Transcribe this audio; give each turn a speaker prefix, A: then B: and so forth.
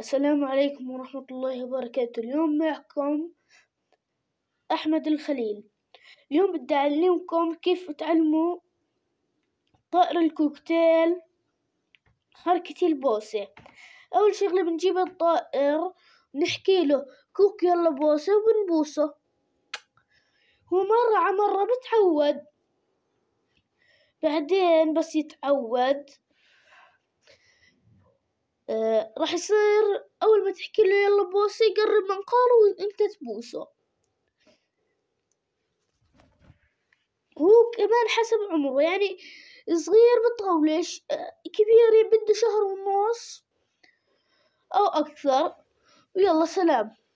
A: السلام عليكم ورحمة الله وبركاته اليوم معكم أحمد الخليل اليوم بدي أعلمكم كيف تعلموا طائر الكوكتيل حركة البوسة أول شغلة بنجيب الطائر نحكي له كوك يلا بوسة وبنبوسه ومرة على مرة بتعود بعدين بس يتعود آه، راح يصير أول ما تحكي له يلا بوسي يقرب منقاره وأنت تبوسه هو كمان حسب عمره يعني صغير بتغولش آه، كبير بده شهر ونص أو أكثر ويلا سلام